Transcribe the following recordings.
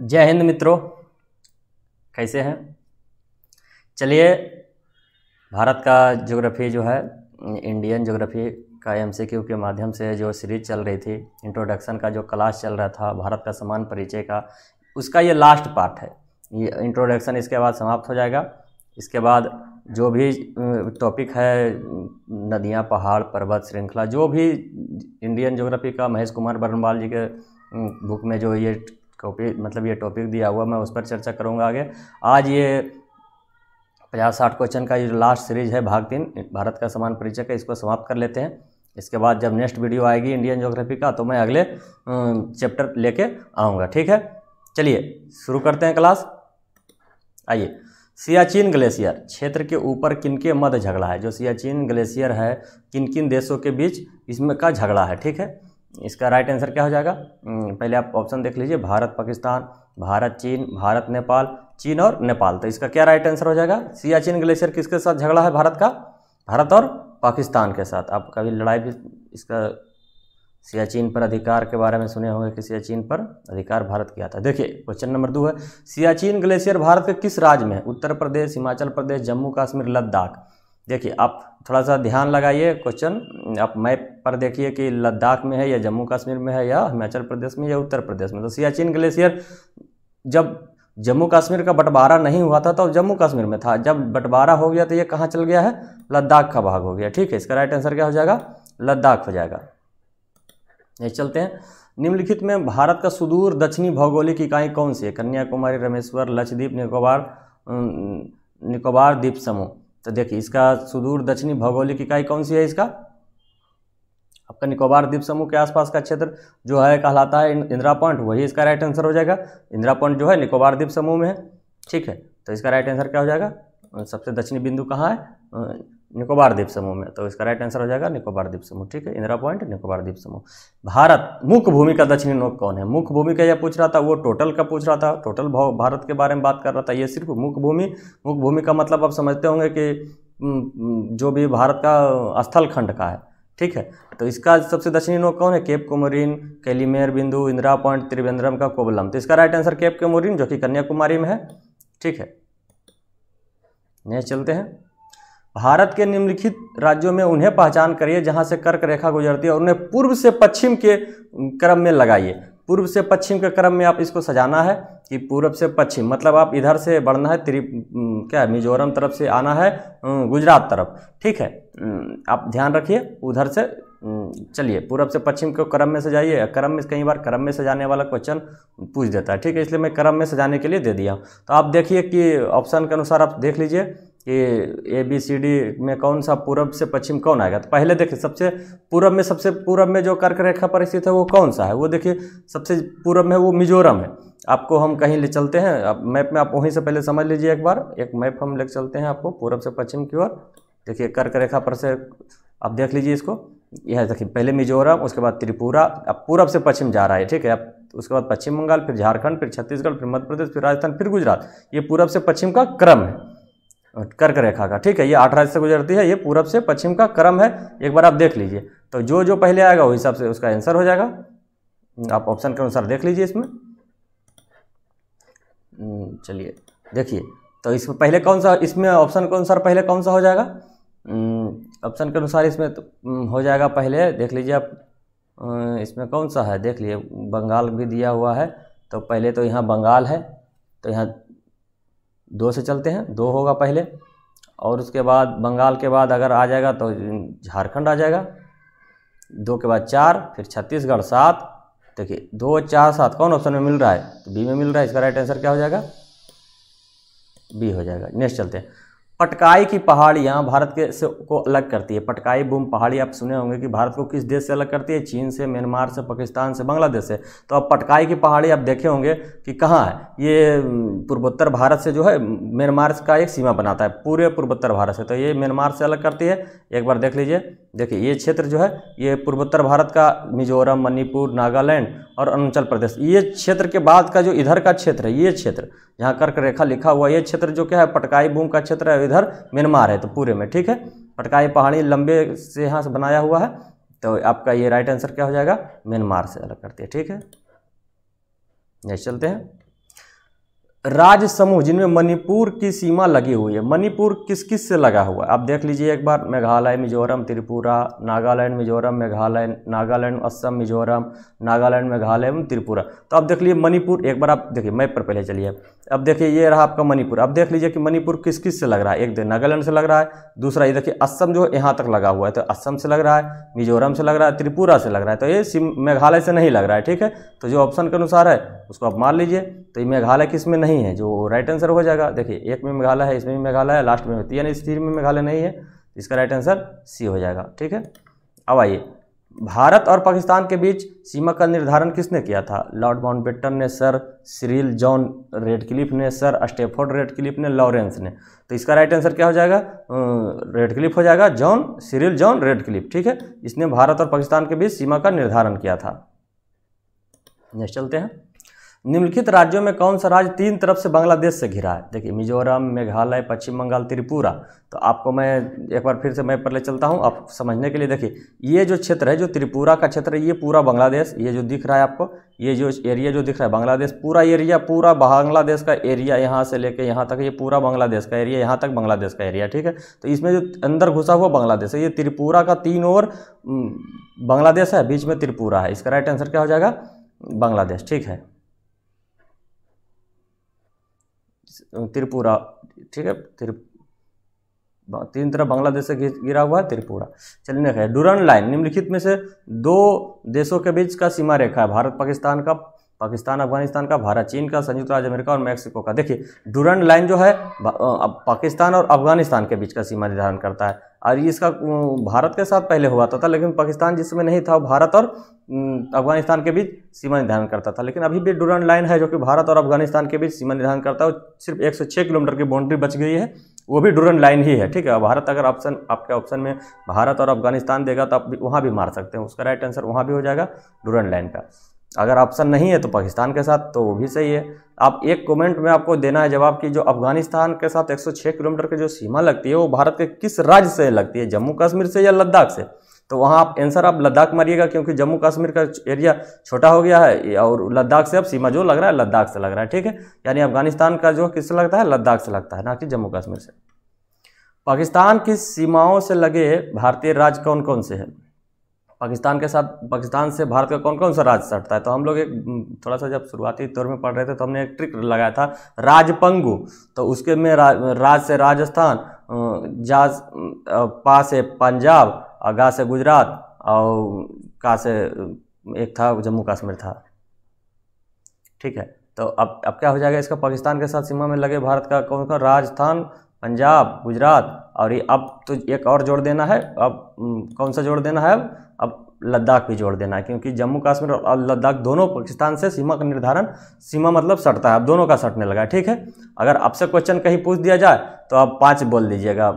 जय हिंद मित्रों कैसे हैं चलिए भारत का ज्योग्राफी जो है इंडियन ज्योग्राफी का एम के माध्यम से जो सीरीज चल रही थी इंट्रोडक्शन का जो क्लास चल रहा था भारत का समान परिचय का उसका ये लास्ट पार्ट है ये इंट्रोडक्शन इसके बाद समाप्त हो जाएगा इसके बाद जो भी टॉपिक है नदियाँ पहाड़ पर्वत श्रृंखला जो भी इंडियन ज्योग्राफी का महेश कुमार बर्नवाल जी के बुक में जो ये टॉपिक मतलब ये टॉपिक दिया हुआ मैं उस पर चर्चा करूँगा आगे आज ये पचास साठ क्वेश्चन का ये जो लास्ट सीरीज है भाग तीन भारत का समान परिचय का इसको समाप्त कर लेते हैं इसके बाद जब नेक्स्ट वीडियो आएगी इंडियन ज्योग्राफी का तो मैं अगले चैप्टर लेके आऊँगा ठीक है चलिए शुरू करते हैं क्लास आइए सियाचिन ग्लेशियर क्षेत्र के ऊपर किनके मध्य झगड़ा है जो सियाचिन ग्लेशियर है किन किन देशों के बीच इसमें का झगड़ा है ठीक है इसका राइट आंसर क्या हो जाएगा हम्म, पहले आप ऑप्शन देख लीजिए भारत पाकिस्तान भारत चीन भारत नेपाल चीन और नेपाल तो इसका क्या राइट आंसर हो जाएगा सियाचिन ग्लेशियर किसके साथ झगड़ा है भारत का भारत और पाकिस्तान के साथ आप कभी लड़ाई भी इसका सियाचिन पर अधिकार के बारे में सुने होंगे कि सियाचिन पर अधिकार भारत किया था देखिए क्वेश्चन नंबर दो है सियाचिन ग्लेशियर भारत के किस राज्य में उत्तर प्रदेश हिमाचल प्रदेश जम्मू कश्मीर लद्दाख देखिए आप थोड़ा सा ध्यान लगाइए क्वेश्चन आप मैप पर देखिए कि लद्दाख में है या जम्मू कश्मीर में है या हिमाचल प्रदेश में या उत्तर प्रदेश में तो सियाचिन ग्लेशियर जब जम्मू कश्मीर का बंटवारा नहीं हुआ था तो जम्मू कश्मीर में था जब बंटवारा हो गया तो ये कहाँ चल गया है लद्दाख का भाग हो गया ठीक है इसका राइट आंसर क्या हो जाएगा लद्दाख हो जाएगा ये चलते हैं निम्नलिखित में भारत का सुदूर दक्षिणी भौगोलिक इकाई कौन सी है कन्याकुमारी रमेश्वर लक्षद्वीप निकोबार निकोबार द्वीप समूह तो देखिए इसका सुदूर दक्षिणी भौगोलिक इकाई कौन सी है इसका आपका निकोबार द्वीप समूह के आसपास का क्षेत्र जो है कहलाता है इंदिरा पॉइंट वही इसका राइट आंसर हो जाएगा इंदिरा पॉइंट जो है निकोबार द्वीप समूह में है ठीक है तो इसका राइट आंसर क्या हो जाएगा सबसे दक्षिणी बिंदु कहाँ है निकोबार द्वीप समूह में तो इसका राइट आंसर हो जाएगा निकोबार द्वीप समूह ठीक है इंदिरा पॉइंट निकोबार द्वीप समूह भारत मुख्य भूमि का दक्षिणी नोक कौन है मुख्य भूमि का यह पूछ रहा था वो टोटल का पूछ रहा था टोटल भाव भारत के बारे में बात कर रहा था ये सिर्फ मुख्य भूमि मुख्य भूमि का मतलब आप समझते होंगे कि जो भी भारत का स्थल खंड का है ठीक है तो इसका सबसे दक्षिणी नोक कौन है केप कोमोरिन कैलीमेर बिंदु इंदिरा पॉइंट त्रिवेंद्रम का कोबलम तो इसका राइट आंसर केप कोमोरिन जो कि कन्याकुमारी में है ठीक है नेक्स्ट चलते हैं भारत के निम्नलिखित राज्यों में उन्हें पहचान करिए जहाँ से कर्क रेखा गुजरती है और उन्हें पूर्व से पश्चिम के क्रम में लगाइए पूर्व से पश्चिम के क्रम में आप इसको सजाना है कि पूर्व से पश्चिम मतलब आप इधर से बढ़ना है त्रि क्या मिजोरम तरफ से आना है गुजरात तरफ ठीक है आप ध्यान रखिए उधर से चलिए पूर्व से पश्चिम को क्रम में सजाइए क्रम में कई बार क्रम में सजाने वाला क्वेश्चन पूछ देता है ठीक है इसलिए मैं क्रम में सजाने के लिए दे दिया तो आप देखिए कि ऑप्शन के अनुसार आप देख लीजिए कि ए बी सी डी में कौन सा पूर्व से पश्चिम कौन आएगा तो पहले देखिए सबसे पूर्व में सबसे पूर्व में जो कर्क रेखा पर स्थित है वो कौन सा है वो देखिए सबसे पूर्व में वो मिजोरम है आपको हम कहीं ले चलते हैं अब मैप में आप वहीं से पहले समझ लीजिए एक बार एक मैप हम ले चलते हैं आपको पूर्व से पश्चिम की ओर देखिए कर्क रेखा पर से आप देख लीजिए इसको यह देखिए पहले मिजोरम उसके बाद त्रिपुरा अब पूर्व से पश्चिम जा रहा है ठीक है अब उसके बाद पश्चिम बंगाल फिर झारखंड फिर छत्तीसगढ़ फिर मध्य प्रदेश फिर राजस्थान फिर गुजरात ये पूर्व से पश्चिम का क्रम है कर्क रेखा का ठीक है ये आठ राज्य से गुजरती है ये पूरब से पश्चिम का क्रम है एक बार आप देख लीजिए तो जो जो पहले आएगा वही हिसाब से उसका आंसर हो जाएगा आप ऑप्शन के अनुसार देख लीजिए इसमें हम्म, चलिए देखिए तो इसमें पहले कौन सा इसमें ऑप्शन के अनुसार पहले कौन सा हो जाएगा ऑप्शन हम्म, के अनुसार इसमें तो हम्म, हो जाएगा पहले देख लीजिए आप इसमें कौन सा है देख लीजिए बंगाल भी दिया हुआ है तो पहले तो यहाँ बंगाल है तो यहाँ दो से चलते हैं दो होगा पहले और उसके बाद बंगाल के बाद अगर आ जाएगा तो झारखंड आ जाएगा दो के बाद चार फिर छत्तीसगढ़ सात देखिए दो चार सात कौन ऑप्शन में मिल रहा है तो बी में मिल रहा है इसका राइट आंसर क्या हो जाएगा बी हो जाएगा नेक्स्ट चलते हैं पटकाई की पहाड़ियाँ भारत के से को अलग करती है पटकाई बूम पहाड़ी आप सुने होंगे कि भारत को किस देश से अलग करती है चीन से म्यांमार से पाकिस्तान से बांग्लादेश से तो अब पटकाई की पहाड़ी आप देखे होंगे कि कहाँ है ये पूर्वोत्तर भारत से जो है म्यांमार का एक सीमा बनाता है पूरे पूर्वोत्तर भारत से तो ये म्यांमार से अलग करती है एक बार देख लीजिए देखिए ये क्षेत्र जो है ये पूर्वोत्तर भारत का मिजोरम मणिपुर नागालैंड और अरुणाचल प्रदेश ये क्षेत्र के बाद का जो इधर का क्षेत्र है ये क्षेत्र जहाँ कर्क रेखा लिखा हुआ ये क्षेत्र जो क्या है पटकाई भूम का क्षेत्र है इधर म्यांमार है तो पूरे में ठीक है पटकाई पहाड़ी लंबे से यहाँ से बनाया हुआ है तो आपका ये राइट आंसर क्या हो जाएगा म्यांमार से अलग करती है ठीक है नेक्स्ट चलते हैं राज्य समूह जिनमें मणिपुर की सीमा लगी हुई है मणिपुर किस किस से लगा हुआ है आप देख लीजिए एक बार मेघालय मिजोरम त्रिपुरा नागालैंड मिजोरम मेघालय नागालैंड असम मिजोरम नागालैंड मेघालय एवं त्रिपुरा तो आप देख लीजिए मणिपुर एक बार आप देखिए मैप पर पहले चलिए अब देखिए ये रहा आपका मणिपुर अब देख लीजिए कि मणिपुर किस किस से लग रहा है एक देखिए नागालैंड से लग रहा है दूसरा ये देखिए असम जो है यहाँ तक लगा हुआ है तो असम से लग रहा है मिजोरम से लग रहा है त्रिपुरा से लग रहा है तो ये मेघालय से नहीं लग रहा है ठीक है तो जो ऑप्शन के अनुसार है उसको आप मान लीजिए तो ये मेघालय किस में नहीं नहीं है जो राइट आंसर हो जाएगा देखिए एक में मेघालय है इसमें भी मेघालय है लास्ट में होती है यानी स्थिर में मेघालय नहीं है तो इसका राइट आंसर सी हो जाएगा ठीक है अब आइए भारत और पाकिस्तान के बीच सीमा का निर्धारण किसने किया था लॉर्ड माउंट ने सर सिरिल जॉन रेडक्लिफ ने सर स्टेफोर्ड रेडक्लिफ ने लॉरेंस ने तो इसका राइट आंसर क्या हो जाएगा रेडक्लिफ हो जाएगा जॉन सिरिल जॉन रेडक्लिफ ठीक है इसने भारत और पाकिस्तान के बीच सीमा का निर्धारण किया था नेक्स्ट चलते हैं निम्नलिखित राज्यों में कौन सा राज्य तीन तरफ से बांग्लादेश से घिरा है देखिए मिजोरम मेघालय पश्चिम बंगाल त्रिपुरा तो आपको मैं एक बार फिर से मैं पर ले चलता हूँ आप समझने के लिए देखिए ये जो क्षेत्र है जो त्रिपुरा का क्षेत्र है ये पूरा बांग्लादेश ये जो दिख रहा है आपको ये जो एरिया जो दिख रहा है बांग्लादेश पूरा एरिया पूरा बांग्लादेश का एरिया यहाँ से लेके यहाँ तक ये पूरा बांग्लादेश का एरिया यहाँ तक बांग्लादेश का एरिया ठीक है तो इसमें जो अंदर घुसा हुआ बांग्लादेश है ये त्रिपुरा का तीन ओवर बांग्लादेश है बीच में त्रिपुरा है इसका राइट आंसर क्या हो जाएगा बांग्लादेश ठीक है त्रिपुरा ठीक है तीन तरफ बांग्लादेश से गिरा हुआ है त्रिपुरा चलिए डुरन लाइन निम्नलिखित में से दो देशों के बीच का सीमा रेखा है भारत पाकिस्तान का पाकिस्तान अफगानिस्तान का भारत चीन का संयुक्त राज्य अमेरिका और मैक्सिको का देखिए डूरंड लाइन जो है पाकिस्तान और अफगानिस्तान के बीच का सीमा निर्धारण करता है और इसका भारत के साथ पहले हुआ था, तो था लेकिन पाकिस्तान जिसमें नहीं था भारत और अफगानिस्तान के बीच सीमा निर्धारण करता था लेकिन अभी भी डूरंड लाइन है जो कि भारत और अफगानिस्तान के बीच सीमा निर्धारण करता है सिर्फ एक किलोमीटर की बाउंड्री बच गई है वो भी डूरन लाइन ही है ठीक है भारत अगर ऑप्शन आपके ऑप्शन में भारत और अफगानिस्तान देगा तो आप वहाँ भी मार सकते हैं उसका राइट आंसर वहाँ भी हो जाएगा डूरन लाइन का अगर ऑप्शन नहीं है तो पाकिस्तान के साथ तो वो भी सही है आप एक कमेंट में आपको देना है जवाब कि जो अफगानिस्तान के साथ 106 किलोमीटर की जो सीमा लगती है वो भारत के किस राज्य से लगती है जम्मू कश्मीर से या लद्दाख से तो वहाँ आप आंसर आप लद्दाख मारिएगा क्योंकि जम्मू कश्मीर का एरिया छोटा हो गया है और लद्दाख से अब सीमा जो लग रहा है लद्दाख से लग रहा है ठीक है यानी अफगानिस्तान का जो किससे लगता है लद्दाख से लगता है ना कि जम्मू कश्मीर से पाकिस्तान की सीमाओं से लगे भारतीय राज्य कौन कौन से हैं पाकिस्तान के साथ पाकिस्तान से भारत का कौन कौन सा राज्य सटता है तो हम लोग एक थोड़ा सा जब शुरुआती दौर में पढ़ रहे थे तो हमने एक ट्रिक लगाया था राजपंगु तो उसके में रा, राज से राजस्थान जा पा से पंजाब गा से गुजरात और का से एक था जम्मू कश्मीर था ठीक है तो अब अब क्या हो जाएगा इसका पाकिस्तान के साथ सीमा में लगे भारत का कौन कौन राजस्थान पंजाब गुजरात और ये अब तो एक और जोड़ देना है अब हम्म, कौन सा जोड़ देना है अब अब लद्दाख भी जोड़ देना है क्योंकि जम्मू कश्मीर और लद्दाख दोनों पाकिस्तान से सीमा का निर्धारण सीमा मतलब सटता है अब दोनों का सटने लगा है ठीक है अगर आपसे क्वेश्चन कहीं पूछ दिया जाए तो आप पाँच बोल दीजिएगा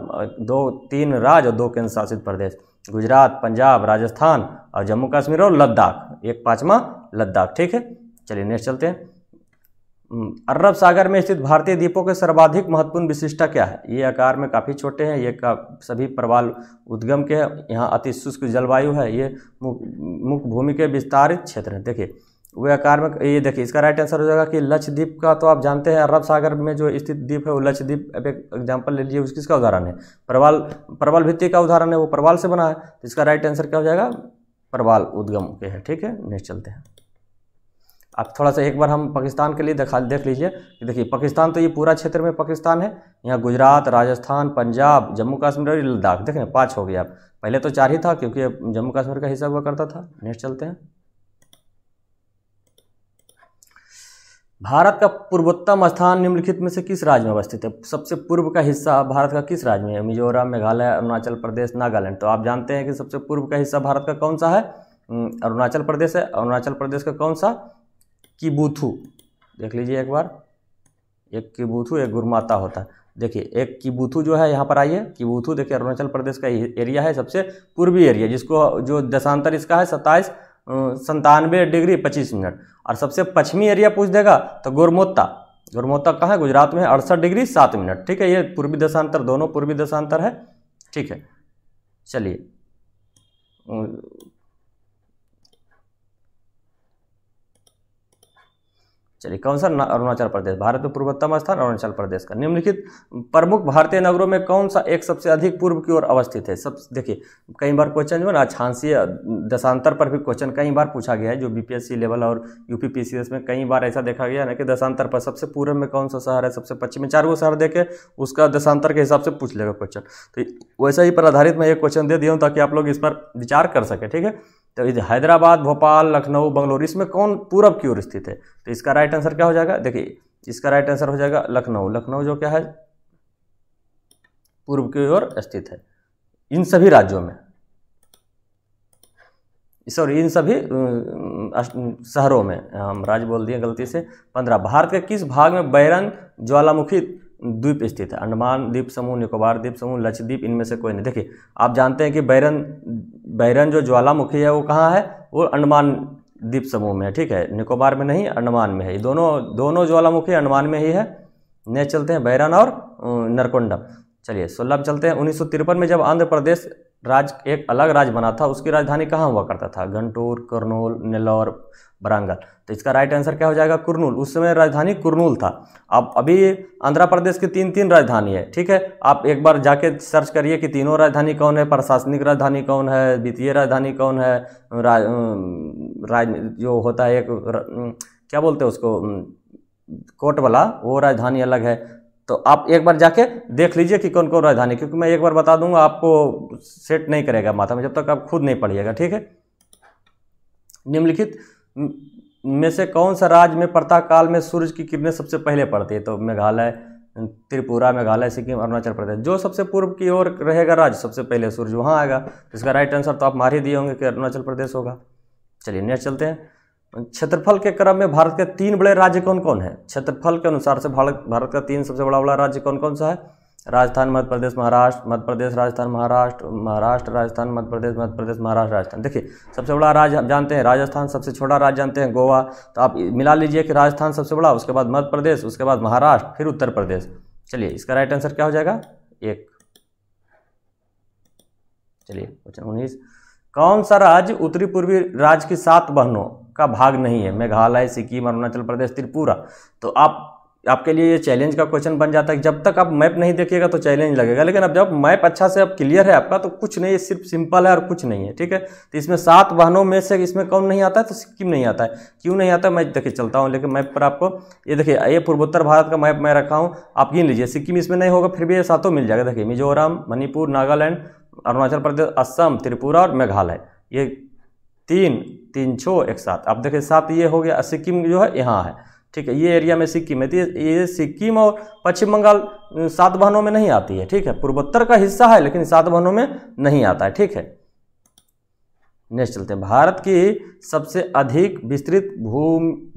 दो तीन राज्य और दो केंद्र शासित प्रदेश गुजरात पंजाब राजस्थान और जम्मू कश्मीर और लद्दाख एक पाँचवा लद्दाख ठीक है चलिए नेक्स्ट चलते हैं हम्म, अरब सागर में स्थित भारतीय द्वीपों के सर्वाधिक महत्वपूर्ण विशिष्टता क्या है ये आकार में काफ़ी छोटे हैं ये का सभी प्रवाल उद्गम के हैं यहाँ अति शुष्क जलवायु है ये मुख्य भूमि के विस्तारित क्षेत्र हैं देखिए वे आकार में ये देखिए इसका राइट आंसर हो जाएगा कि लक्षद्वीप का तो आप जानते हैं अरब सागर में जो स्थित द्वीप है वो लक्षद्वीप अब एक एग्जाम्पल ले लीजिए उस किसका उदाहरण है प्रवाल प्रवाल भित्ति का उदाहरण है वो प्रवाल से बना है तो इसका राइट आंसर क्या हो जाएगा प्रवाल उद्गम के है ठीक है नेक्स्ट चलते हैं आप थोड़ा सा एक बार हम पाकिस्तान के लिए दिखा देख लीजिए कि देखिए पाकिस्तान तो ये पूरा क्षेत्र में पाकिस्तान है यहाँ गुजरात राजस्थान पंजाब जम्मू कश्मीर और लद्दाख देखें पाँच हो गया आप पहले तो चार ही था क्योंकि जम्मू कश्मीर का हिस्सा हुआ करता था नेक्स्ट चलते हैं भारत का पूर्वोत्तम स्थान निम्नलिखित में से किस राज्य में अवस्थित है सबसे पूर्व का हिस्सा भारत का किस राज्य में है मिजोरम मेघालय अरुणाचल प्रदेश नागालैंड तो आप जानते हैं कि सबसे पूर्व का हिस्सा भारत का कौन सा है अरुणाचल प्रदेश है अरुणाचल प्रदेश का कौन सा किबूथू देख लीजिए एक बार एक किबूथू एक गुरमाता होता है देखिए एक किबूथू जो है यहाँ पर आइए किबूथू देखिए अरुणाचल प्रदेश का एरिया है सबसे पूर्वी एरिया जिसको जो दशांतर इसका है सत्ताईस संतानवे डिग्री पच्चीस मिनट और सबसे पश्चिमी एरिया पूछ देगा तो गुरमोत्ता गुरमोत्ता कहाँ है गुजरात में है अड़सठ डिग्री सात मिनट ठीक है ये पूर्वी दशांतर दोनों पूर्वी दशांतर है ठीक है चलिए चलिए कौन सा अरुणाचल प्रदेश भारत में पूर्वोत्तम स्थान अरुणाचल प्रदेश का निम्नलिखित प्रमुख भारतीय नगरों में कौन सा एक सबसे अधिक पूर्व की ओर अवस्थित है सब देखिए कई बार क्वेश्चन जो है ना छांसी दशांतर पर भी क्वेश्चन कई बार पूछा गया है जो बीपीएससी लेवल और यूपीपीसीएस में कई बार ऐसा देखा गया है ना कि दशांतर पर सबसे पूर्व में कौन सा शहर है सबसे पश्चिम में चार गो शहर देखे उसका दशांतर के हिसाब से पूछ लेगा क्वेश्चन तो वैसे ही पर आधारित मैं ये क्वेश्चन दे दिया हूँ ताकि आप लोग इस पर विचार कर सके ठीक है तो इधर हैदराबाद भोपाल लखनऊ बंगलोर इसमें कौन पूरब की ओर स्थित है तो इसका राइट आंसर क्या हो जाएगा देखिए इसका राइट आंसर हो जाएगा लखनऊ लखनऊ जो क्या है पूर्व की ओर स्थित है इन सभी राज्यों में सॉरी इन सभी शहरों में हम राज्य बोल दिए गलती से पंद्रह भारत के किस भाग में बैरन ज्वालामुखी द्वीप स्थित है अंडमान द्वीप समूह निकोबार द्वीप समूह लक्षद्वीप इनमें से कोई नहीं देखिए आप जानते हैं कि बैरन बैरन जो ज्वालामुखी है वो कहाँ है वो अंडमान द्वीप समूह में है ठीक है निकोबार में नहीं अंडमान में है ये दोनों दोनों ज्वालामुखी अंडमान में ही है ने चलते हैं बैरन और नरकोंडम चलिए सोलह चलते हैं उन्नीस में जब आंध्र प्रदेश राज्य एक अलग राज्य बना था उसकी राजधानी कहाँ हुआ करता था गंटूर कर्नूल नेल्लौर वरंगल तो इसका राइट आंसर क्या हो जाएगा कुरनूल उस समय राजधानी कुरनूल था अब अभी आंध्र प्रदेश की तीन तीन राजधानी है ठीक है आप एक बार जाके सर्च करिए कि तीनों राजधानी कौन है प्रशासनिक राजधानी कौन है वित्तीय राजधानी कौन है राज राज जो होता है एक क्या बोलते हैं उसको कोट वाला वो राजधानी अलग है तो आप एक बार जाके देख लीजिए कि कौन कौन राजधानी क्योंकि मैं एक बार बता दूंगा आपको सेट नहीं करेगा माथा में जब तक आप खुद नहीं पढ़िएगा ठीक है निम्नलिखित में से कौन सा राज्य में प्रातःकाल में सूर्य की किरणें सबसे पहले पड़ती है तो मेघालय त्रिपुरा मेघालय सिक्किम अरुणाचल प्रदेश जो सबसे पूर्व की ओर रहेगा राज्य सबसे पहले सूर्य वहाँ आएगा तो इसका राइट आंसर तो आप मार ही दिए होंगे कि अरुणाचल प्रदेश होगा चलिए नेक्स्ट चलते हैं क्षेत्रफल के क्रम में भारत के तीन बड़े राज्य कौन कौन है क्षेत्रफल के अनुसार से भारत भारत का तीन सबसे बड़ा बड़ा राज्य कौन कौन सा है राजस्थान मध्य प्रदेश महाराष्ट्र मध्य प्रदेश राजस्थान महाराष्ट्र महाराष्ट्र राजस्थान मध्य प्रदेश मध्य प्रदेश महाराष्ट्र राजस्थान देखिए सबसे बड़ा राज्य आप जानते हैं राजस्थान सबसे छोटा राज्य जानते हैं गोवा तो आप मिला लीजिए कि राजस्थान सबसे बड़ा उसके बाद मध्य प्रदेश उसके बाद महाराष्ट्र फिर उत्तर प्रदेश चलिए इसका राइट आंसर क्या हो जाएगा एक चलिए क्वेश्चन उन्नीस कौन सा राज्य उत्तरी पूर्वी राज्य की सात बहनों का भाग नहीं है मेघालय सिक्किम अरुणाचल प्रदेश त्रिपुरा तो आप आपके लिए ये चैलेंज का क्वेश्चन बन जाता है जब तक आप मैप नहीं देखिएगा तो चैलेंज लगेगा लेकिन अब जब मैप अच्छा से अब क्लियर है आपका तो कुछ नहीं सिर्फ सिंपल है और कुछ नहीं है ठीक है तो इसमें सात वाहनों में से इसमें कौन नहीं आता है तो सिक्किम नहीं आता है क्यों नहीं आता मैं देखिए चलता हूँ लेकिन मैप पर आपको ये देखिए ये पूर्वोत्तर भारत का मैप मैं रखा हूँ आप गिन लीजिए सिक्किम इसमें नहीं होगा फिर भी ये सातों मिल जाएगा देखिए मिजोरम मणिपुर नागालैंड अरुणाचल प्रदेश असम त्रिपुरा और मेघालय ये तीन तीन छो एक साथ आप देखिए सात ये हो गया सिक्किम जो है यहाँ है ठीक है ये एरिया में सिक्किम है तो ये सिक्किम और पश्चिम बंगाल सात बहनों में नहीं आती है ठीक है पूर्वोत्तर का हिस्सा है लेकिन सात बहनों में नहीं आता है ठीक है नेक्स्ट चलते हैं भारत की सबसे अधिक विस्तृत भू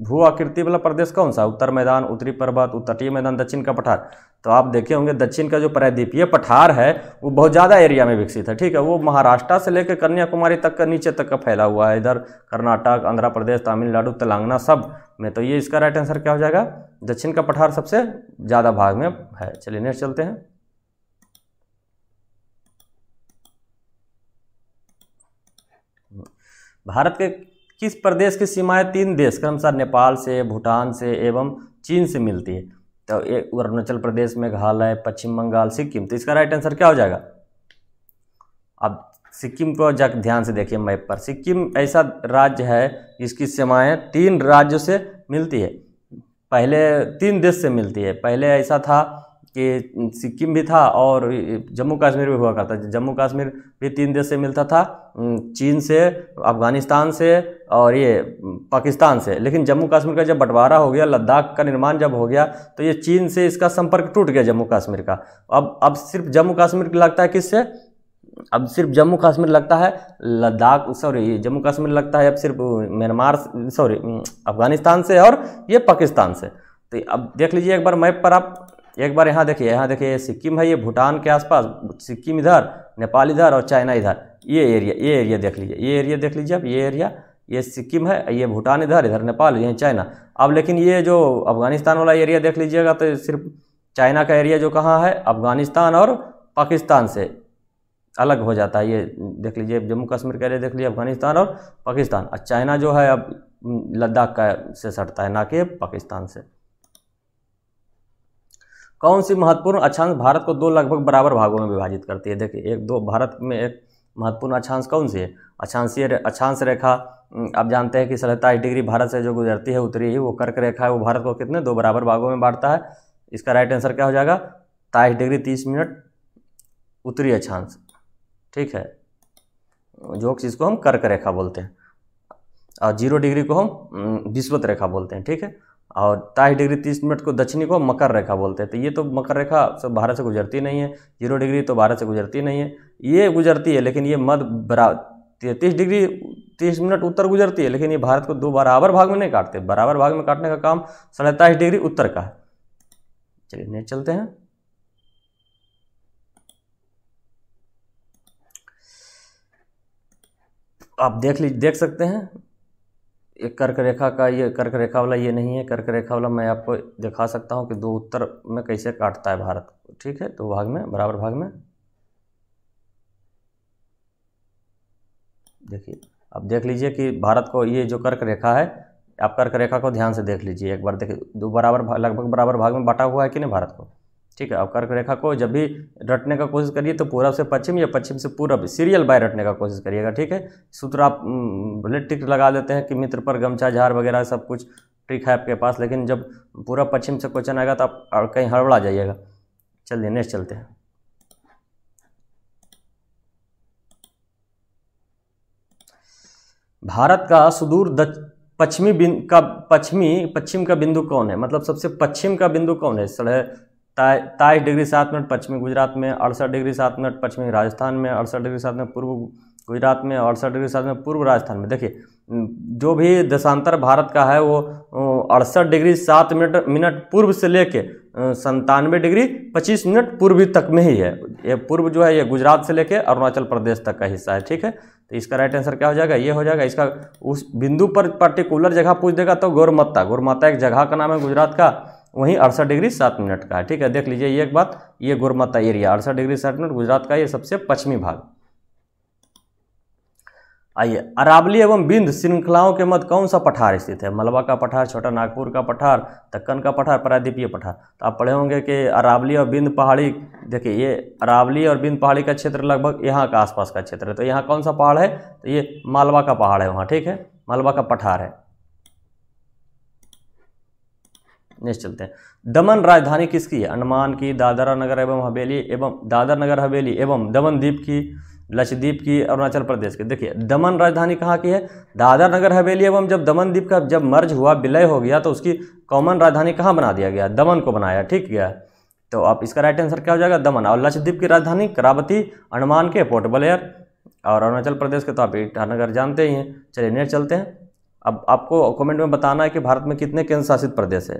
भू आकृति वाला प्रदेश कौन सा उत्तर मैदान उत्तरी पर्वत उत्तटीय मैदान दक्षिण का पठार तो आप देखे होंगे दक्षिण का जो प्रायद्वीपीय पठार है वो बहुत ज़्यादा एरिया में विकसित है ठीक है वो महाराष्ट्र से लेकर कन्याकुमारी तक का नीचे तक का फैला हुआ है इधर कर्नाटक आंध्र प्रदेश तमिलनाडु तेलंगाना सब में तो ये इसका राइट आंसर क्या हो जाएगा दक्षिण का पठार सबसे ज़्यादा भाग में है चलिए नेक्स्ट चलते हैं भारत के किस प्रदेश की सीमाएं तीन देश क्रमशः नेपाल से भूटान से एवं चीन से मिलती है तो एक अरुणाचल प्रदेश मेघालय पश्चिम बंगाल सिक्किम तो इसका राइट आंसर क्या हो जाएगा अब सिक्किम को जा ध्यान से देखिए मैप पर सिक्किम ऐसा राज्य है जिसकी सीमाएँ तीन राज्यों से मिलती है पहले तीन देश से मिलती है पहले ऐसा था कि सिक्किम भी था और जम्मू कश्मीर भी हुआ करता जम्मू कश्मीर भी तीन देश से मिलता था चीन से अफगानिस्तान से और ये पाकिस्तान से लेकिन जम्मू कश्मीर का जब बंटवारा हो गया लद्दाख का निर्माण जब हो गया तो ये चीन से इसका संपर्क टूट गया जम्मू कश्मीर का अब अब सिर्फ जम्मू कश्मीर लगता है किससे अब सिर्फ जम्मू कश्मीर लगता है लद्दाख सॉरी जम्मू कश्मीर लगता है अब सिर्फ म्यांमार सॉरी अफगानिस्तान से और ये पाकिस्तान से तो अब देख लीजिए एक बार मैप पर आप एक बार यहाँ देखिए यहाँ देखिए सिक्किम है ये भूटान के आसपास सिक्किम इधर नेपाल इधर और चाइना इधर ये एरिया ये एरिया देख लीजिए ये एरिया देख लीजिए अब ये एरिया ये सिक्किम है ये भूटान इधर इधर नेपाल यहीं चाइना अब लेकिन ये जो अफगानिस्तान वाला एरिया देख लीजिएगा तो सिर्फ चाइना का एरिया जो कहाँ है अफगानिस्तान और पाकिस्तान से अलग हो जाता है ये देख लीजिए जम्मू कश्मीर का एरिया देख लीजिए अफगानिस्तान और पाकिस्तान और चाइना जो है अब लद्दाख का से सटता है ना कि पाकिस्तान से कौन सी महत्वपूर्ण अक्षांश भारत को दो लगभग बराबर भागों में विभाजित करती है देखिए एक दो भारत में एक महत्वपूर्ण अक्षांश कौन सी है अक्षांशीय अक्षांश रेखा आप जानते हैं कि सड़तालीस डिग्री भारत से जो गुजरती है उत्तरी वो कर्क रेखा है वो भारत को कितने दो बराबर भागों में बांटता है इसका राइट आंसर क्या हो जाएगा ताईस डिग्री तीस मिनट उत्तरी अक्षांश ठीक है जो चीज़ को हम कर्क रेखा बोलते हैं और जीरो डिग्री को हम विश्वत रेखा बोलते हैं ठीक है और ताईस डिग्री तीस मिनट को दक्षिणी को मकर रेखा बोलते हैं तो ये तो मकर रेखा सब भारत से गुजरती नहीं है जीरो डिग्री तो भारत से गुजरती नहीं है ये गुजरती है लेकिन ये मध्य बराबर तीस डिग्री तीस मिनट उत्तर गुजरती है लेकिन ये भारत को दो बराबर भाग में नहीं काटते बराबर भाग में काटने का काम सैंतालीस डिग्री उत्तर का है चलिए नेक्स्ट चलते हैं आप देख लीजिए देख सकते हैं एक कर्क रेखा का ये कर्क रेखा वाला ये नहीं है कर्क रेखा वाला मैं आपको दिखा सकता हूँ कि दो उत्तर में कैसे काटता है भारत को ठीक है दो भाग में बराबर भाग में देखिए अब देख लीजिए कि भारत को ये जो कर्क रेखा है आप कर्क रेखा को ध्यान से देख लीजिए एक बार देखिए दो बराबर लगभग बराबर भाग में बांटा हुआ है कि नहीं भारत को ठीक है अब कर्क रेखा को जब भी रटने का कोशिश करिए तो पूरब से पश्चिम या पश्चिम से पूरब सीरियल बाय रटने का कोशिश करिएगा ठीक है सूत्र आप भले टिक लगा देते हैं कि मित्र पर गमछा झार वगैरह सब कुछ ट्रिक है आपके पास लेकिन जब पूरा पश्चिम से क्वेश्चन आएगा तो आप कहीं हड़बड़ा जाइएगा चलिए नेक्स्ट चलते हैं भारत का सुदूर पश्चिमी का पश्चिमी पश्चिम का बिंदु कौन है मतलब सबसे पश्चिम का बिंदु कौन है सड़े सताईस डिग्री सात मिनट पश्चिमी गुजरात में अड़सठ डिग्री सात मिनट पश्चिमी राजस्थान में अड़सठ डिग्री सात में पूर्व गुजरात में अड़सठ डिग्री सात में पूर्व राजस्थान में देखिए जो भी दशांतर भारत का है वो अड़सठ डिग्री सात मिनट मिनट पूर्व से लेके संतानवे डिग्री पच्चीस मिनट पूर्वी तक में ही है ये पूर्व जो है ये गुजरात से लेके अरुणाचल प्रदेश तक का हिस्सा है ठीक है तो इसका राइट आंसर क्या हो जाएगा ये हो जाएगा इसका उस बिंदु पर पर्टिकुलर जगह पूछ देगा तो गौरमत्ता गौरमत्ता एक जगह का नाम है गुजरात का वहीं अड़सठ डिग्री सात मिनट का है ठीक है देख लीजिए ये एक बात ये गुरमता एरिया अड़सठ डिग्री सात मिनट गुजरात का ये सबसे पश्चिमी भाग आइए अरावली एवं बिंद श्रृंखलाओं के मध्य कौन सा पठार स्थित है मलबा का पठार छोटा नागपुर का पठार दक्कन का पठार प्रायद्वीपीय पठार तो आप पढ़े होंगे कि अरावली और बिंद पहाड़ी देखिए ये अरावली और बिंद पहाड़ी का क्षेत्र लगभग यहाँ का आसपास का क्षेत्र है तो यहाँ कौन सा पहाड़ है तो ये मालवा का पहाड़ है वहाँ ठीक है मालवा का पठार है नेक्स्ट चलते हैं दमन राजधानी किसकी है अंडमान की दादरा नगर एवं हवेली एवं दादर नगर हवेली एवं दमन द्वीप की लक्षद्वीप की अरुणाचल प्रदेश की देखिए दमन राजधानी कहाँ की है दादर नगर हवेली एवं जब दमन द्वीप का जब मर्ज हुआ विलय हो गया तो उसकी कॉमन राजधानी कहाँ बना दिया गया दमन को बनाया ठीक गया तो आप इसका राइट आंसर क्या हो जाएगा दमन और लक्षद्वीप की राजधानी करावती अंडमान के पोर्ट ब्लेयर और अरुणाचल प्रदेश के तो आप ईटानगर जानते ही हैं चलिए नेट चलते हैं अब आपको कमेंट में बताना है कि भारत में कितने केंद्र शासित प्रदेश है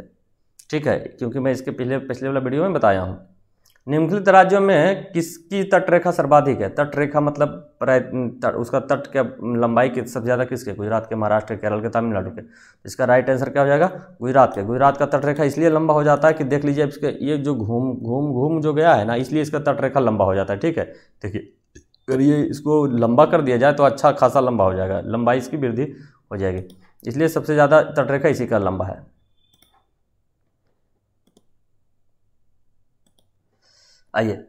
ठीक है क्योंकि मैं इसके पिछले पिछले वाला वीडियो में बताया हूँ निम्नलिखित राज्यों में किसकी तटरेखा सर्वाधिक है तटरेखा मतलब प्राय उसका तट क्या लंबाई की सबसे ज़्यादा किसके गुजरात के महाराष्ट्र केरल के तमिलनाडु के इसका राइट आंसर क्या हो जाएगा गुजरात के गुजरात का तटरेखा इसलिए लंबा हो जाता है कि देख लीजिए इसके ये जो घूम घूम घूम जो गया है ना इसलिए इसका तटरेखा लंबा हो जाता है ठीक है देखिए अगर ये इसको लंबा कर दिया जाए तो अच्छा खासा लंबा हो जाएगा लंबाई इसकी वृद्धि हो जाएगी इसलिए सबसे ज़्यादा तटरेखा इसी का लंबा है आइए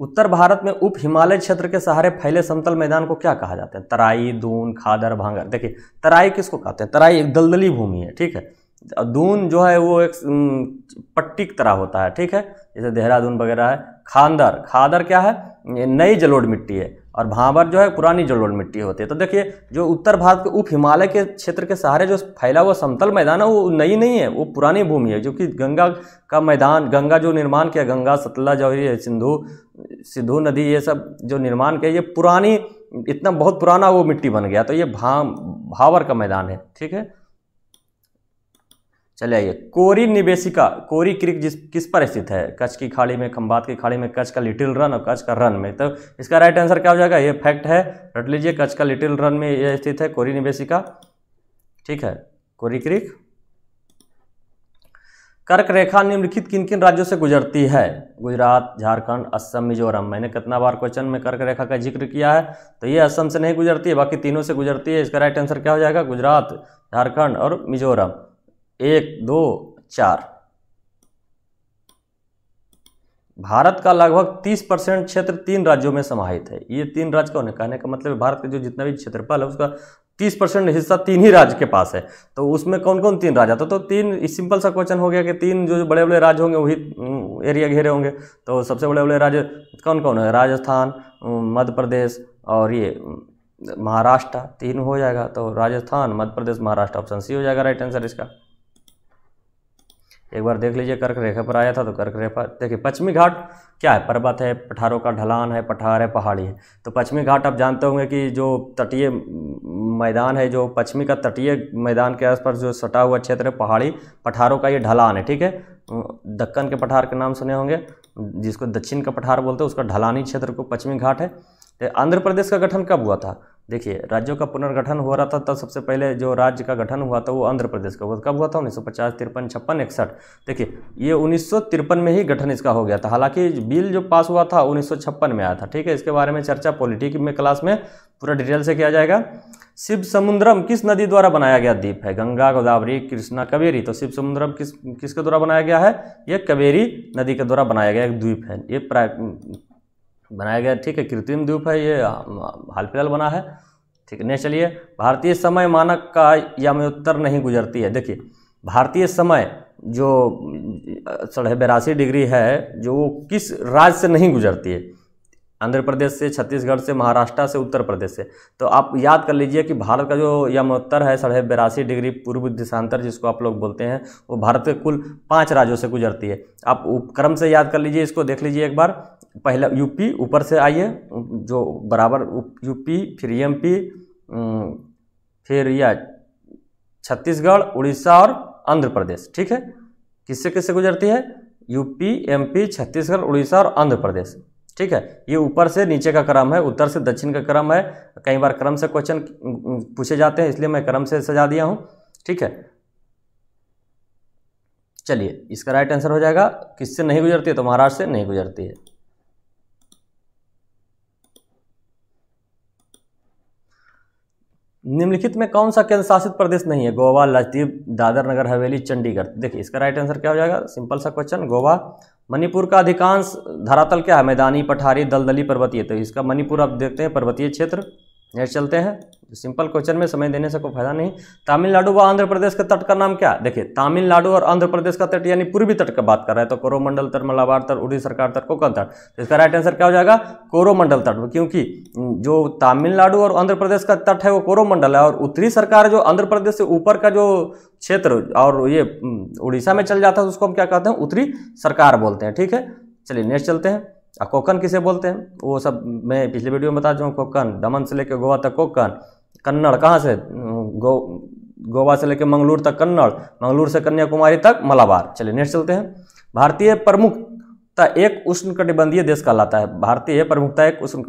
उत्तर भारत में उप हिमालय क्षेत्र के सहारे फैले समतल मैदान को क्या कहा जाता है तराई दून खादर भांगर देखिए तराई किसको कहते हैं तराई एक दलदली भूमि है ठीक है दून जो है वो एक पट्टी की तरह होता है ठीक है जैसे देहरादून वगैरह है खांदर खादर क्या है नई जलोढ़ मिट्टी है और भावर जो है पुरानी जलोल मिट्टी होती है तो देखिए जो उत्तर भारत के उप हिमालय के क्षेत्र के सहारे जो फैला हुआ समतल मैदान है वो नई नहीं है वो पुरानी भूमि है जो कि गंगा का मैदान गंगा जो निर्माण किया गंगा सतला जो है सिंधु सिंधु नदी ये सब जो निर्माण किया ये पुरानी इतना बहुत पुराना वो मिट्टी बन गया तो ये भा भावर का मैदान है ठीक है चले आइए कोरी निवेशिका कोरी क्रिक जिस किस पर स्थित है कच्छ की खाड़ी में खम्बात की खाड़ी में कच्छ का लिटिल रन और कच्छ का रन में तो इसका राइट आंसर क्या हो जाएगा ये फैक्ट है रट लीजिए कच्छ का लिटिल रन में यह स्थित है कोरी निवेशिका ठीक है कोरी क्रिक कर्क रेखा निम्नलिखित किन किन राज्यों से गुजरती है गुजरात झारखंड असम मिजोरम मैंने कितना बार क्वेश्चन में कर्क रेखा का जिक्र किया है तो ये असम से नहीं गुजरती है बाकी तीनों से गुजरती है इसका राइट आंसर क्या हो जाएगा गुजरात झारखंड और मिजोरम एक दो चार भारत का लगभग 30 परसेंट क्षेत्र तीन राज्यों में समाहित है ये तीन राज्य कौन है कहने का मतलब भारत का जो जितना भी क्षेत्रफल है उसका 30 परसेंट हिस्सा तीन ही राज्य के पास है तो उसमें कौन कौन तीन राज्य आता तो, तो तीन सिंपल सा क्वेश्चन हो गया कि तीन जो बड़े बड़े राज्य होंगे वही एरिया घेरे होंगे तो सबसे बड़े बड़े राज्य कौन कौन है राजस्थान मध्य प्रदेश और ये महाराष्ट्र तीन हो जाएगा तो राजस्थान मध्य प्रदेश महाराष्ट्र ऑप्शन सी हो जाएगा राइट आंसर इसका एक बार देख लीजिए कर्क रेखा पर आया था तो कर्क रेखा देखिए पश्चिमी घाट क्या है पर्वत है पठारों का ढलान है पठार है पहाड़ी है तो पश्चिमी घाट आप जानते होंगे कि जो तटीय मैदान है जो पश्चिमी का तटीय मैदान के आसपास जो सटा हुआ क्षेत्र है पहाड़ी पठारों का ये ढलान है ठीक है दक्कन के पठार के नाम सुने होंगे जिसको दक्षिण का पठार बोलते हैं उसका ढलानी क्षेत्र को पश्चिमी घाट है तो आंध्र प्रदेश का गठन कब हुआ था देखिए राज्यों का पुनर्गठन हो रहा था तब सबसे पहले जो राज्य का गठन हुआ था वो आंध्र प्रदेश का हुआ कब हुआ था उन्नीस सौ पचास तिरपन छप्पन इकसठ देखिए ये उन्नीस सौ तिरपन में ही गठन इसका हो गया था हालांकि बिल जो पास हुआ था उन्नीस सौ छप्पन में आया था ठीक है इसके बारे में चर्चा पॉलिटिक में क्लास में पूरा डिटेल से किया जाएगा शिव समुद्रम किस नदी द्वारा बनाया गया द्वीप है गंगा गोदावरी कृष्णा कवेरी तो शिव समुद्रम किस किसके द्वारा बनाया गया है यह कवेरी नदी के द्वारा बनाया गया एक द्वीप है ये बनाया गया ठीक है कृत्रिम द्वीप है ये हाल फिलहाल बना है ठीक है नेक्स्ट चलिए भारतीय समय मानक का उत्तर नहीं गुजरती है देखिए भारतीय समय जो साढ़े बिरासी डिग्री है जो वो किस राज्य से नहीं गुजरती है आंध्र प्रदेश से छत्तीसगढ़ से महाराष्ट्र से उत्तर प्रदेश से तो आप याद कर लीजिए कि भारत का जो यमोत्तर है साढ़े बेरासी डिग्री पूर्व दिशांतर जिसको आप लोग बोलते हैं वो भारत के कुल पाँच राज्यों से गुजरती है आप उपक्रम से याद कर लीजिए इसको देख लीजिए एक बार पहला यूपी ऊपर से आइए जो बराबर यूपी फिर एम फिर या छत्तीसगढ़ उड़ीसा और आंध्र प्रदेश ठीक है किससे किससे गुजरती है यूपी एमपी छत्तीसगढ़ उड़ीसा और आंध्र प्रदेश ठीक है ये ऊपर से नीचे का क्रम है उत्तर से दक्षिण का क्रम है कई बार क्रम से क्वेश्चन पूछे जाते हैं इसलिए मैं क्रम से सजा दिया हूँ ठीक है चलिए इसका राइट आंसर हो जाएगा किससे नहीं गुजरती है तो महाराष्ट्र से नहीं गुजरती है निम्नलिखित में कौन सा केंद्र शासित प्रदेश नहीं है गोवा लक्षद्वीप दादर नगर हवेली चंडीगढ़ देखिए इसका राइट आंसर क्या हो जाएगा सिंपल सा क्वेश्चन गोवा मणिपुर का अधिकांश धरातल क्या है मैदानी पठारी दलदली पर्वतीय तो इसका मणिपुर आप देखते हैं पर्वतीय क्षेत्र नेक्स्ट चलते हैं सिंपल तो क्वेश्चन में समय देने से कोई फायदा नहीं तमिलनाडु व आंध्र प्रदेश के तट का नाम क्या देखिए तमिलनाडु और आंध्र प्रदेश का तट यानी पूर्वी तट का बात कर रहा है तो कोरोमंडल तट मलाबार तट उड़ी सरकार तट कोकन तट तो इसका राइट आंसर क्या हो जाएगा कोरोमंडल तट क्योंकि जो तमिलनाडु और आंध्र प्रदेश का तट है वो कोरोमंडल है और उत्तरी सरकार जो आंध्र प्रदेश से ऊपर का जो क्षेत्र और ये उड़ीसा में चल जाता है उसको हम क्या कहते हैं उत्तरी सरकार बोलते हैं ठीक है चलिए नेक्स्ट चलते हैं कोकन किसे बोलते हैं वो सब मैं पिछले वीडियो में बता चुका कोकन दमन से लेकर गोवा तक कोकन कन्नड़ कहाँ से गो गोवा से लेकर मंगलूर तक कन्नड़ मंगलूर से कन्याकुमारी तक मलाबार चलिए नेक्स्ट चलते हैं भारतीय प्रमुखता एक उष्ण कटिबंधीय देश कहलाता है भारतीय प्रमुखता एक उष्ण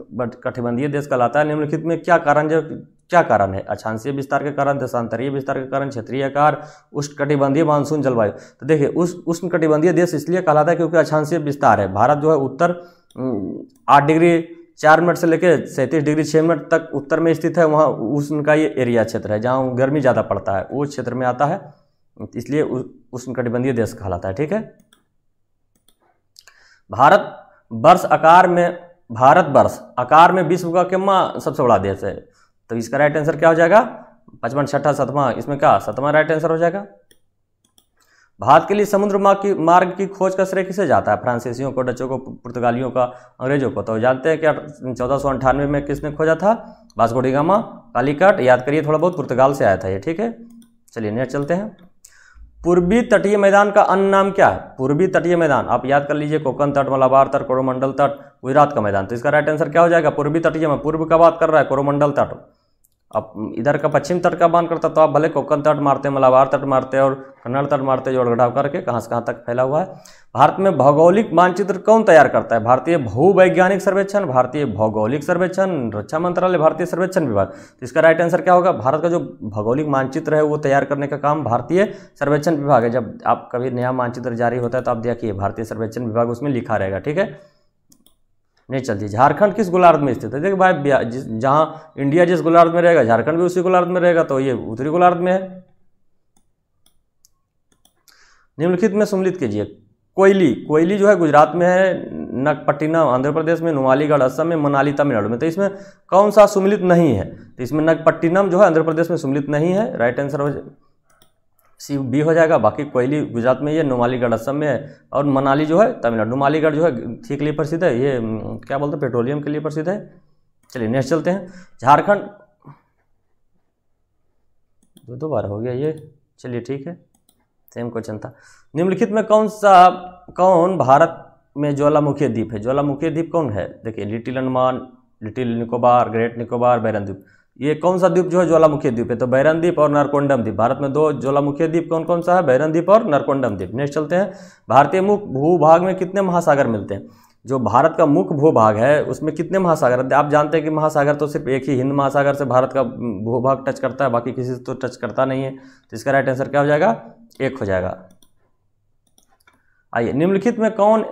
कटिबंधीय देश कहलाता है निम्नलिखित में क्या कारण जो क्या कारण है अछांसीय विस्तार के कारण देशांतरीय विस्तार के कारण क्षेत्रीय आकार उष्ण कटिबंधीय मानसून जलवायु तो देखिए उस कटिबंधीय देश इसलिए कहलाता है क्योंकि अछांसीय विस्तार है भारत जो है उत्तर आठ डिग्री चार मिनट से लेकर सैंतीस डिग्री छः मिनट तक उत्तर में स्थित है वहाँ उसका ये एरिया क्षेत्र है जहाँ गर्मी ज़्यादा पड़ता है वो क्षेत्र में आता है इसलिए उष्णकटिबंधीय देश कहलाता है ठीक है भारत वर्ष आकार में भारत वर्ष आकार में विश्व का कम्मा सबसे बड़ा देश है तो इसका राइट आंसर क्या हो जाएगा पचपन छठा सतमा इसमें क्या सतमा राइट आंसर हो जाएगा भारत के लिए समुद्र मार्ग की मार्ग की खोज का श्रेय किसे जाता है फ्रांसीसियों को डचों को पुर्तगालियों का अंग्रेजों को तो जानते हैं कि चौदह सौ अंठानवे में किसने खोजा था वास्कोडिगामा कालीकट याद करिए थोड़ा बहुत पुर्तगाल से आया था ये ठीक है चलिए नेक्स्ट चलते हैं पूर्वी तटीय मैदान का अन्य नाम क्या है पूर्वी तटीय मैदान आप याद कर लीजिए कोकन तट मलाबार तट कोरोमंडल तट गुजरात का मैदान तो इसका राइट आंसर क्या हो जाएगा पूर्वी तटीय में पूर्व का बात कर रहा है कोरोमंडल तट अब इधर का पश्चिम तट का बांध करता तो आप भले कोकण तट मारते मलाबार तट मारते और कन्नड़ तट मारते जोड़ घटाव करके कहाँ से कहाँ तक फैला हुआ है भारत में भौगोलिक मानचित्र कौन तैयार करता है भारतीय भूवैज्ञानिक सर्वेक्षण भारतीय भौगोलिक सर्वेक्षण रक्षा मंत्रालय भारतीय सर्वेक्षण विभाग तो इसका राइट आंसर क्या होगा भारत का जो भौगोलिक मानचित्र है वो तैयार करने का काम भारतीय सर्वेक्षण विभाग है जब आप कभी नया मानचित्र जारी होता है तो आप देखिए भारतीय सर्वेक्षण विभाग उसमें लिखा रहेगा ठीक है नहीं चलती झारखंड किस गोलार्ध में स्थित है देखिए भाई जहाँ इंडिया जिस गोलार्ध में रहेगा झारखंड भी उसी गोलार्ध में रहेगा तो ये उत्तरी गोलार्ध में है निम्नलिखित में सुमिलित कीजिए कोयली कोयली जो है गुजरात में है नगपट्टिनम आंध्र प्रदेश में नुमालीगढ़ असम में मनाली तमिलनाडु में तो इसमें कौन सा सुमिलित नहीं है तो इसमें नगपट्टिनम जो है आंध्र प्रदेश में सुमिलित नहीं है राइट आंसर हो जाए सी बी हो जाएगा बाकी कोयली गुजरात में ये नुमालीगढ़ असम में है और मनाली जो है तमिलनाडु नुमालीगढ़ जो है ठीक के लिए प्रसिद्ध है ये क्या बोलते हैं पेट्रोलियम के लिए प्रसिद्ध है चलिए नेक्स्ट चलते हैं झारखंड दो दो बार हो गया ये चलिए ठीक है सेम क्वेश्चन था निम्नलिखित में कौन सा कौन भारत में ज्वालामुखी द्वीप है ज्वालामुखी द्वीप कौन है देखिए लिटिल अनुमान little Nicobar great Nicobar Barren द्वीप ये कौन सा द्वीप जो है ज्वालामुखी द्वीप है तो बैरन द्वीप और नरकोंडम द्वीप भारत में दो ज्वालामुखी द्वीप कौन कौन सा है बैरन द्वीप और नरकोंडम द्वीप नेक्स्ट चलते हैं भारतीय मुख्य भूभाग में कितने महासागर मिलते हैं जो भारत का मुख्य भूभाग है उसमें कितने महासागर आप जानते हैं कि महासागर तो सिर्फ एक ही हिंद महासागर से भारत का भूभाग टच करता है बाकी किसी से तो टच करता नहीं है तो इसका राइट आंसर क्या हो जाएगा एक हो जाएगा आइए निम्नलिखित में कौन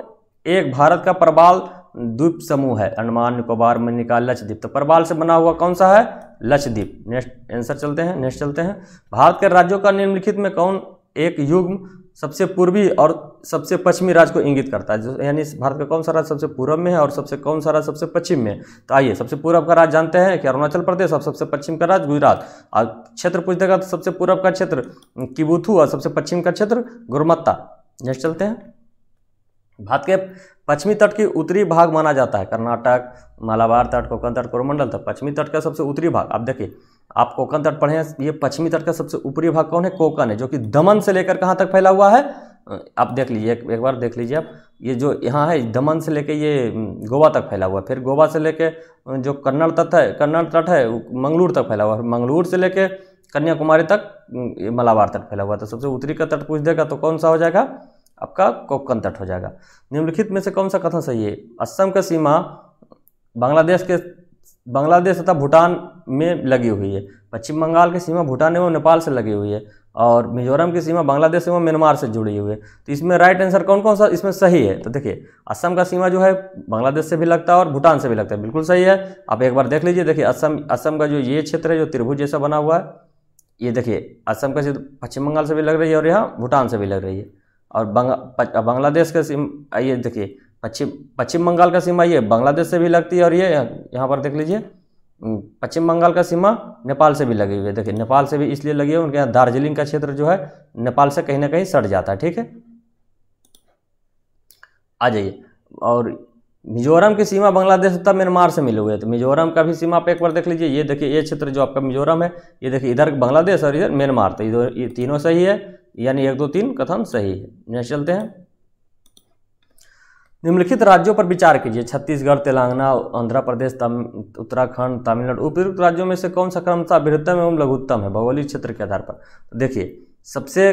एक भारत का प्रबाल द्वीप समूह है अंडमान निकोबार में निकाल लक्षद्वीप तो परवाल से बना हुआ कौन सा है लक्षद्वीप नेक्स्ट आंसर चलते हैं नेक्स्ट चलते हैं भारत के राज्यों का निम्नलिखित में कौन एक युग्म सबसे पूर्वी और सबसे पश्चिमी राज्य को इंगित करता है यानी भारत का कौन सा राज्य सबसे पूर्व में है और सबसे कौन सा राज्य सबसे पश्चिम में तो आइए सबसे पूर्व का राज्य जानते हैं कि अरुणाचल प्रदेश और सबसे पश्चिम का राज्य गुजरात और क्षेत्र पूछ देगा तो सबसे पूर्व का क्षेत्र किबूथू और सबसे पश्चिम का क्षेत्र गुरमत्ता नेक्स्ट चलते हैं भारत के पश्चिमी तट की उत्तरी भाग माना जाता है कर्नाटक मालाबार तट कोकण तट कोरोमंडल तट पश्चिमी तट का सबसे उत्तरी भाग आप देखिए आप कोकण तट पढ़े ये पश्चिमी तट का सबसे ऊपरी भाग कौन है कोकण है जो कि दमन से लेकर कहाँ तक फैला हुआ है आप देख लीजिए एक, एक बार देख लीजिए आप ये जो यहाँ है दमन से लेकर ये गोवा तक फैला हुआ है फिर गोवा से लेकर जो कन्नड़ तट है कन्नड़ तट है मंगलूर तक फैला हुआ है मंगलूर से लेकर कन्याकुमारी तक मलाबार तट फैला हुआ है तो सबसे उत्तरी का तट पूछ देगा तो कौन सा हो जाएगा आपका कोकन तट हो जाएगा निम्नलिखित में से कौन सा कथन सही है असम का सीमा बांग्लादेश के बांग्लादेश तथा भूटान में लगी हुई है पश्चिम बंगाल की सीमा भूटान एवं नेपाल से लगी हुई है और मिजोरम की सीमा बांग्लादेश एवं म्यांमार से जुड़ी हुई है तो इसमें राइट आंसर कौन कौन सा इसमें सही है तो देखिए असम का सीमा जो है बांग्लादेश से भी लगता है और भूटान से भी लगता है बिल्कुल सही है आप एक बार देख लीजिए देखिए असम असम का जो ये क्षेत्र है जो त्रिभुज जैसा बना हुआ है ये देखिए असम का पश्चिम बंगाल से भी लग रही है और यहाँ भूटान से भी लग रही है और बांग्लादेश का सीम आइए देखिए पश्चिम पश्चिम बंगाल का सीमा ये बांग्लादेश से भी लगती है और ये यहाँ पर देख लीजिए पश्चिम बंगाल का सीमा नेपाल से भी लगी हुई है देखिए नेपाल से भी इसलिए लगी है उनके यहाँ दार्जिलिंग का क्षेत्र जो है नेपाल से कहीं ना कहीं सट जाता है ठीक है आ जाइए और मिजोरम की सीमा बांग्लादेश तथा म्यांमार से मिले हुए है तो मिजोरम का भी सीमा आप एक बार देख लीजिए ये देखिए ये क्षेत्र जो आपका मिजोरम है ये देखिए इधर बांग्लादेश और इधर म्यांमार तो इधर ये तीनों सही है यानी एक दो तीन कथन सही है नेक्स्ट चलते हैं निम्नलिखित राज्यों पर विचार कीजिए छत्तीसगढ़ तेलंगाना आंध्र प्रदेश तम, उत्तराखंड तमिलनाडु उपयुक्त राज्यों में से कौन सा क्रमशः बृहत्तम एवं लघुत्तम है भौगोलिक क्षेत्र के आधार पर तो देखिए सबसे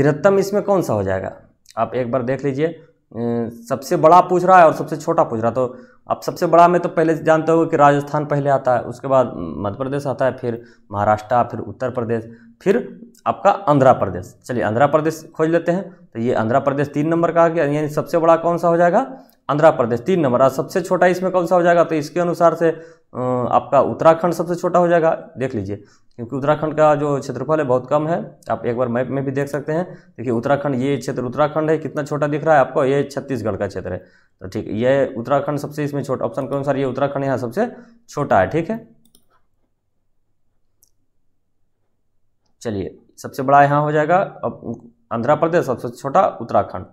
बृहत्तम इसमें कौन सा हो जाएगा आप एक बार देख लीजिए सबसे बड़ा पूछ रहा है और सबसे छोटा पूछ रहा तो अब सबसे बड़ा मैं तो पहले जानते हो कि राजस्थान पहले आता है उसके बाद मध्य प्रदेश आता है फिर महाराष्ट्र फिर उत्तर प्रदेश फिर आपका आंध्र प्रदेश चलिए आंध्र प्रदेश खोज लेते हैं तो ये आंध्र प्रदेश तीन नंबर का आ गया यानी सबसे बड़ा कौन सा हो जाएगा आंध्र प्रदेश तीन नंबर सबसे छोटा इसमें कौन सा हो जाएगा तो इसके अनुसार से आपका उत्तराखंड सबसे छोटा हो जाएगा देख लीजिए क्योंकि उत्तराखंड का जो क्षेत्रफल है बहुत कम है आप एक बार मैप में भी देख सकते हैं देखिए उत्तराखंड ये क्षेत्र उत्तराखंड है कितना छोटा दिख रहा है आपको ये छत्तीसगढ़ का क्षेत्र है तो ठीक ये उत्तराखंड सबसे इसमें छोटा ऑप्शन के अनुसार ये उत्तराखंड यहाँ सबसे छोटा है ठीक है चलिए सबसे बड़ा यहाँ हो जाएगा अब आंध्र प्रदेश सबसे छोटा उत्तराखंड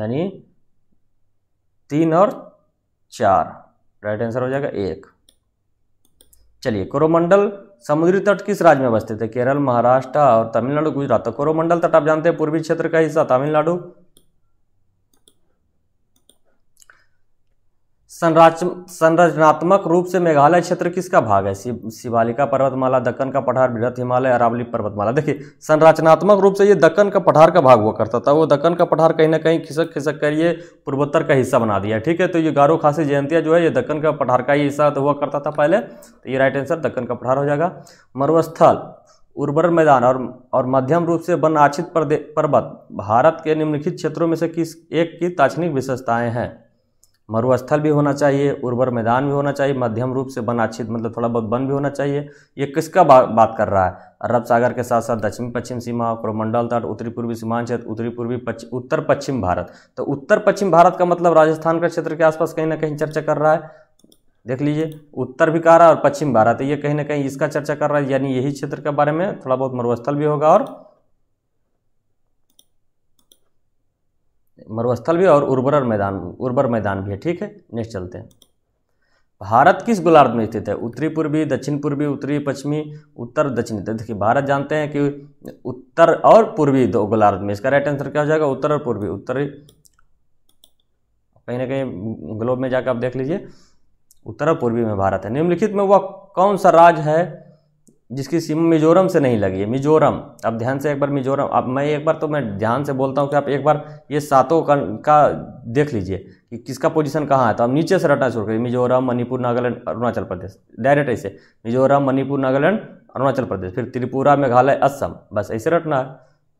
यानी तीन और चार राइट आंसर हो जाएगा एक चलिए कोरोमंडल समुद्री तट किस राज्य में बसते थे केरल महाराष्ट्र और तमिलनाडु गुजरात तो कोरोमंडल तट आप जानते हैं पूर्वी क्षेत्र का हिस्सा तमिलनाडु संरचनात्मक रूप से मेघालय क्षेत्र किसका भाग है शिव शिवालिका पर्वतमाला दक्कन का पठार बृहत हिमालय अरावली पर्वतमाला देखिए संरचनात्मक रूप से ये दक्कन का पठार का भाग हुआ करता था वो दक्कन का पठार कहीं ना कहीं खिसक खिसक कर ये पूर्वोत्तर का हिस्सा बना दिया ठीक है तो ये गारो खासी जयंतिया जो है ये दक्कन का पठार का ही हिस्सा तो हुआ करता था पहले तो ये राइट आंसर दक्कन का पठार हो जाएगा मरुस्थल उर्वर मैदान और और मध्यम रूप से वन वनाक्षित पर्वत भारत के निम्नलिखित क्षेत्रों में से किस एक की ताक्षणिक विशेषताएं हैं मरुस्थल भी होना चाहिए उर्वर मैदान भी होना चाहिए मध्यम रूप से वनाक्षित मतलब थोड़ा बहुत वन भी होना चाहिए ये किसका बा, बात कर रहा है अरब सागर के साथ साथ दक्षिण पश्चिम सीमा प्रमंडल तट उत्तरी पूर्वी सीमांचल उत्तरी पूर्वी पच्च, उत्तर पश्चिम भारत तो उत्तर पश्चिम भारत का मतलब राजस्थान का क्षेत्र के आसपास कहीं ना कहीं चर्चा कर रहा है देख लीजिए उत्तर भी कह रहा है और पश्चिम भारत ये कहीं ना कहीं इसका चर्चा कर रहा है यानी यही क्षेत्र के बारे में थोड़ा बहुत मरुस्थल भी होगा और मरुस्थल भी और उर्वर मैदान उर्वर मैदान भी है ठीक है नेक्स्ट चलते हैं भारत किस गोलार्ध में स्थित है उत्तरी पूर्वी दक्षिण पूर्वी उत्तरी पश्चिमी उत्तर दक्षिणी तो देखिए भारत जानते हैं कि उत्तर और पूर्वी दो गोलार्ध में इसका राइट आंसर क्या हो जाएगा उत्तर और पूर्वी उत्तर कहीं ना कहीं ग्लोब में जाकर आप देख लीजिए उत्तर और पूर्वी में भारत है निम्नलिखित में वह कौन सा राज्य है जिसकी सिम मिजोरम से नहीं लगी है मिजोरम अब ध्यान से एक बार मिजोरम अब मैं एक बार तो मैं ध्यान से बोलता हूँ कि आप एक बार ये सातों का, का देख लीजिए कि किसका पोजीशन कहाँ है तो आप नीचे से रटना शुरू करिए मिजोरम मणिपुर नागालैंड अरुणाचल प्रदेश डायरेक्ट ऐसे मिजोरम मणिपुर नागालैंड अरुणाचल प्रदेश फिर त्रिपुरा मेघालय असम बस ऐसे रटना है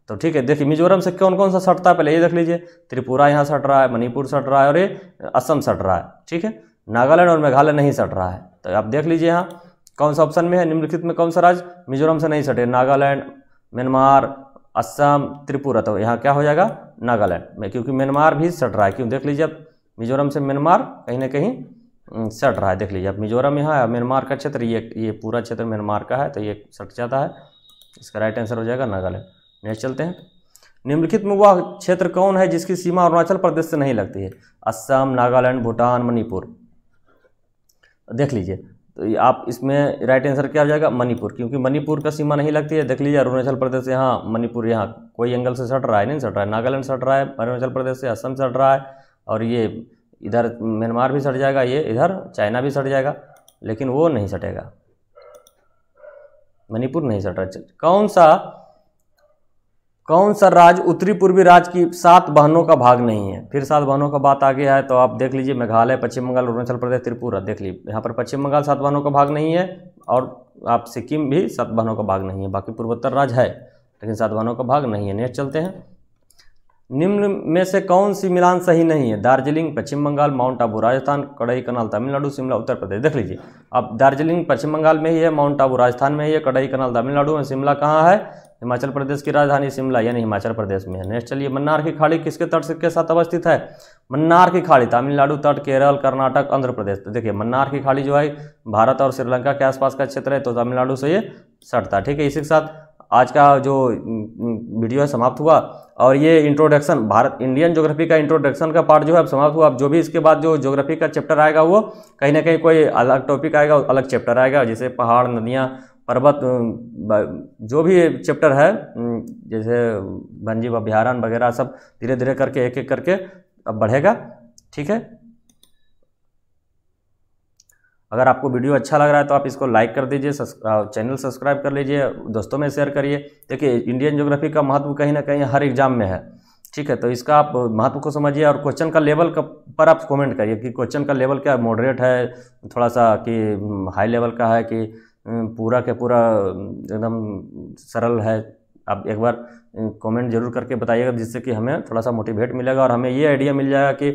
तो ठीक है देखिए मिजोरम से कौन कौन सा सटता है पहले ये देख लीजिए त्रिपुरा यहाँ सट रहा है मणिपुर सट रहा है और ये असम सट रहा है ठीक है नागालैंड और मेघालय नहीं सट रहा है तो आप देख लीजिए यहाँ कौन सा ऑप्शन में है निम्नलिखित में कौन सा राज्य मिजोरम से नहीं सटे नागालैंड म्यांमार असम त्रिपुरा तो यहाँ क्या हो जाएगा नागालैंड में क्योंकि म्यांमार भी सट रहा है क्यों देख लीजिए अब मिजोरम से म्यांमार कहीं ना कहीं सट रहा है देख लीजिए अब मिजोरम यहाँ है म्यांमार का क्षेत्र ये ये पूरा क्षेत्र म्यांमार का है तो ये सट जाता है इसका राइट आंसर हो जाएगा नागालैंड नेक्स्ट चलते हैं निम्नलिखित में वह क्षेत्र कौन है जिसकी सीमा अरुणाचल प्रदेश से नहीं लगती है असम नागालैंड भूटान मणिपुर देख लीजिए तो आप इसमें राइट आंसर क्या हो जाएगा मणिपुर क्योंकि मणिपुर का सीमा नहीं लगती है देख लीजिए अरुणाचल प्रदेश से यहाँ मणिपुर यहाँ कोई एंगल से सट रहा है नहीं सट रहा है नागालैंड सट रहा है अरुणाचल प्रदेश से असम सट रहा है और ये इधर म्यांमार भी सट जाएगा ये इधर चाइना भी सट जाएगा लेकिन वो नहीं सटेगा मणिपुर नहीं सट रहा कौन सा कौन सा राज्य उत्तरी पूर्वी राज्य की सात बहनों का भाग नहीं है फिर सात बहनों का बात आ गया है तो आप देख लीजिए मेघालय पश्चिम बंगाल अरुणाचल प्रदेश त्रिपुरा देख लीजिए यहाँ पर पश्चिम बंगाल सात बहनों का भाग नहीं है और आप सिक्किम भी सात बहनों का भाग नहीं है बाकी पूर्वोत्तर राज्य है लेकिन सात बहनों का भाग नहीं है नेक्स्ट चलते हैं निम्न में से कौन सी मिलान सही नहीं है दार्जिलिंग पश्चिम बंगाल माउंट आबू राजस्थान कड़ई कनाल तमिलनाडु शिमला उत्तर प्रदेश देख लीजिए अब दार्जिलिंग पश्चिम बंगाल में ही है माउंट आबू राजस्थान में ही है कड़ई कनाल तमिलनाडु में शिमला कहाँ है हिमाचल प्रदेश की राजधानी शिमला यानी हिमाचल प्रदेश में है नेक्स्ट चलिए मन्नार की खाड़ी किसके तट के साथ अवस्थित है मन्नार की खाड़ी तमिलनाडु तट केरल कर्नाटक आंध्र प्रदेश तो देखिए मन्नार की खाड़ी जो है भारत और श्रीलंका के आसपास का क्षेत्र है तो तमिलनाडु से ये सटता है ठीक है इसी के साथ आज का जो वीडियो है समाप्त हुआ और ये इंट्रोडक्शन भारत इंडियन ज्योग्राफी का इंट्रोडक्शन का पार्ट जो है अब समाप्त हुआ अब जो भी इसके बाद जो ज्योग्राफी का चैप्टर आएगा वो कहीं ना कहीं कोई अलग टॉपिक आएगा अलग चैप्टर आएगा जैसे पहाड़ नदियाँ पर्वत जो भी चैप्टर है जैसे वनजीव अभ्यारण वगैरह सब धीरे धीरे करके एक एक करके अब बढ़ेगा ठीक है अगर आपको वीडियो अच्छा लग रहा है तो आप इसको लाइक कर दीजिए चैनल सब्सक्राइब कर लीजिए दोस्तों में शेयर करिए देखिए इंडियन ज्योग्राफी का महत्व कहीं ना कहीं हर एग्जाम में है ठीक है तो इसका आप महत्व को समझिए और क्वेश्चन का लेवल का पर आप कमेंट करिए कि क्वेश्चन का लेवल क्या मॉडरेट है थोड़ा सा कि हाई हम्म, लेवल का है कि पूरा के पूरा एकदम सरल है आप एक बार कमेंट जरूर करके बताइएगा जिससे कि हमें थोड़ा सा मोटिवेट मिलेगा और हमें ये आइडिया मिल जाएगा कि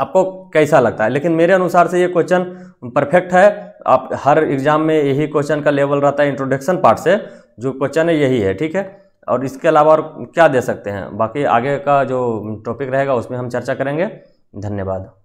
आपको कैसा लगता है लेकिन मेरे अनुसार से ये क्वेश्चन परफेक्ट है आप हर एग्ज़ाम में यही क्वेश्चन का लेवल रहता है इंट्रोडक्शन पार्ट से जो क्वेश्चन है यही है ठीक है और इसके अलावा और क्या दे सकते हैं बाकी आगे का जो टॉपिक रहेगा उसमें हम चर्चा करेंगे धन्यवाद